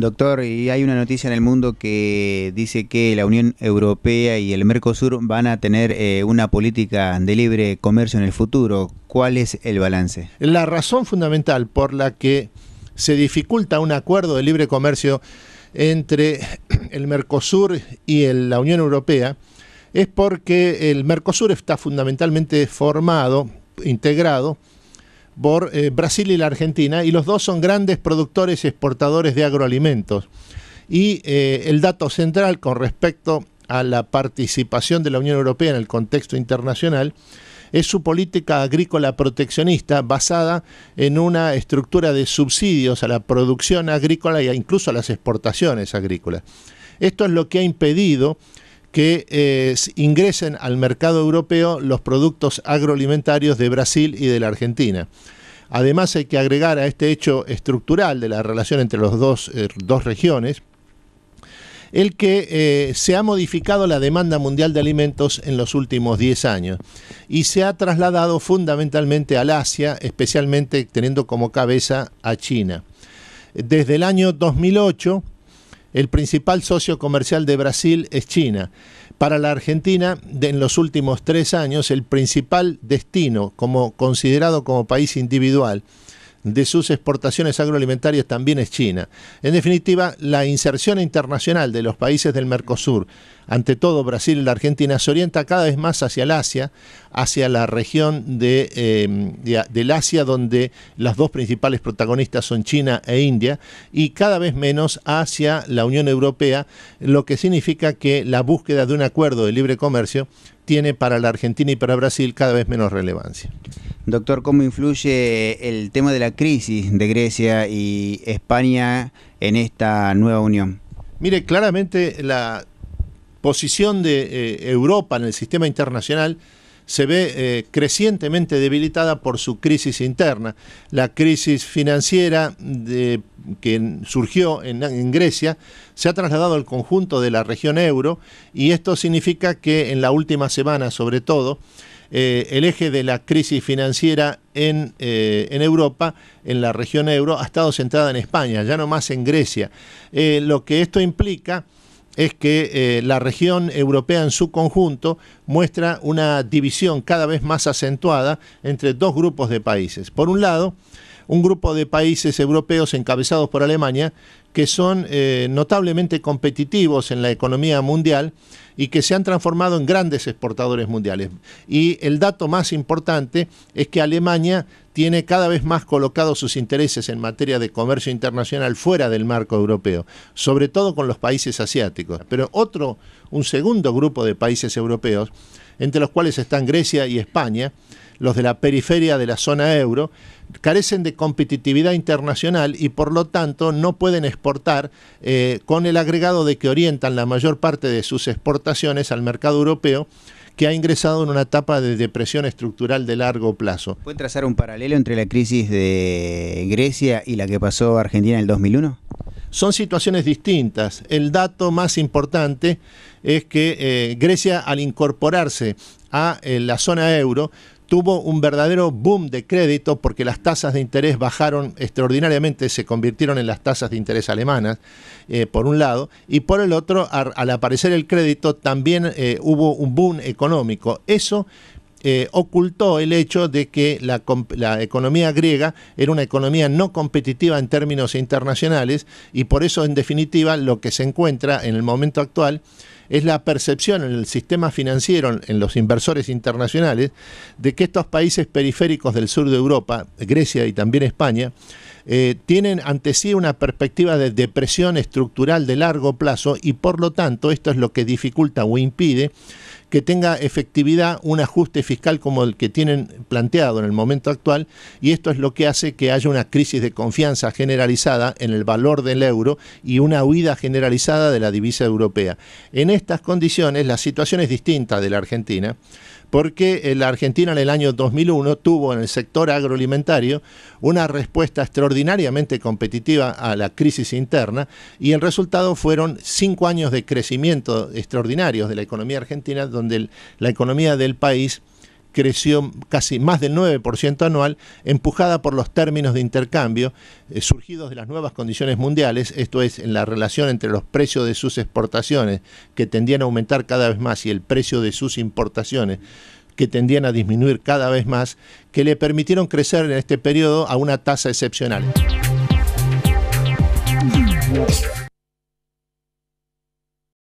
Doctor, y hay una noticia en el mundo que dice que la Unión Europea y el Mercosur van a tener eh, una política de libre comercio en el futuro. ¿Cuál es el balance? La razón fundamental por la que se dificulta un acuerdo de libre comercio entre el Mercosur y la Unión Europea es porque el Mercosur está fundamentalmente formado, integrado por eh, Brasil y la Argentina, y los dos son grandes productores y exportadores de agroalimentos. Y eh, el dato central con respecto a la participación de la Unión Europea en el contexto internacional es su política agrícola proteccionista basada en una estructura de subsidios a la producción agrícola e incluso a las exportaciones agrícolas. Esto es lo que ha impedido que eh, ingresen al mercado europeo los productos agroalimentarios de Brasil y de la Argentina. Además hay que agregar a este hecho estructural de la relación entre las eh, dos, regiones, el que eh, se ha modificado la demanda mundial de alimentos en los últimos 10 años y se ha trasladado fundamentalmente al Asia, especialmente teniendo como cabeza a China. Desde el año 2008, el principal socio comercial de Brasil es China. Para la Argentina, en los últimos tres años, el principal destino, como considerado como país individual, de sus exportaciones agroalimentarias también es China. En definitiva, la inserción internacional de los países del Mercosur ante todo, Brasil y la Argentina se orienta cada vez más hacia el Asia, hacia la región em, del Asia donde las dos principales protagonistas son China e India, y cada vez menos hacia la Unión Europea, lo que significa que la búsqueda de un acuerdo de libre comercio tiene para la Argentina y para Brasil cada vez menos relevancia. Doctor, ¿cómo influye el tema de la crisis de Grecia y España en esta nueva unión? Mire, claramente la, posición de eh, Europa en el sistema internacional se ve eh, crecientemente debilitada por su crisis interna. La crisis financiera que surgió en, Grecia se ha trasladado al conjunto de la región euro y esto significa que en la última semana, sobre todo, eh, el eje de la crisis financiera en, en, Europa, en la región euro, ha estado centrada en España, ya no más en Grecia. lo que esto implica es que eh, la región europea en su conjunto muestra una división cada vez más acentuada entre dos grupos de países. Por un lado, un grupo de países europeos encabezados por Alemania que son eh, notablemente competitivos en la economía mundial y que se han transformado en grandes exportadores mundiales. Y el dato más importante es que Alemania tiene cada vez más colocados sus intereses en materia de comercio internacional fuera del marco europeo, sobre todo con los países asiáticos. Pero otro, un segundo grupo de países europeos, entre los cuales están Grecia y España, los de la periferia de la zona euro, carecen de competitividad internacional y por lo tanto no pueden exportar eh, con el agregado de que orientan la mayor parte de sus exportaciones al mercado europeo que ha ingresado en una etapa de depresión estructural de largo plazo. ¿Puede trazar un paralelo entre la crisis de Grecia y la que pasó Argentina en el 2001? Son situaciones distintas. El dato más importante es que eh, Grecia al incorporarse a eh, la zona euro tuvo un verdadero boom de crédito porque las tasas de interés bajaron extraordinariamente, se convirtieron en las tasas de interés alemanas, eh, por un lado, y por el otro, al, aparecer el crédito, también eh, hubo un boom económico. Eso eh, ocultó el hecho de que la, la, economía griega era una economía no competitiva en términos internacionales y por eso, en definitiva, lo que se encuentra en el momento actual es la percepción en el sistema financiero, en los inversores internacionales, de que estos países periféricos del sur de Europa, Grecia y también España, eh, tienen ante sí una perspectiva de depresión estructural de largo plazo y por lo tanto esto es lo que dificulta o impide que tenga efectividad un ajuste fiscal como el que tienen planteado en el momento actual y esto es lo que hace que haya una crisis de confianza generalizada en el valor del euro y una huida generalizada de la divisa europea. En estas condiciones la situación es distinta de la Argentina, porque eh, la Argentina en el año 2001 tuvo en el sector agroalimentario una respuesta extraordinariamente competitiva a la crisis interna y el resultado fueron cinco años de crecimiento extraordinarios de la economía argentina, donde la economía del país creció casi más del 9% anual, empujada por los términos de intercambio eh, surgidos de las nuevas condiciones mundiales, esto es, en la relación entre los precios de sus exportaciones, que tendían a aumentar cada vez más, y el precio de sus importaciones, que tendían a disminuir cada vez más, que le permitieron crecer en este periodo a una tasa excepcional.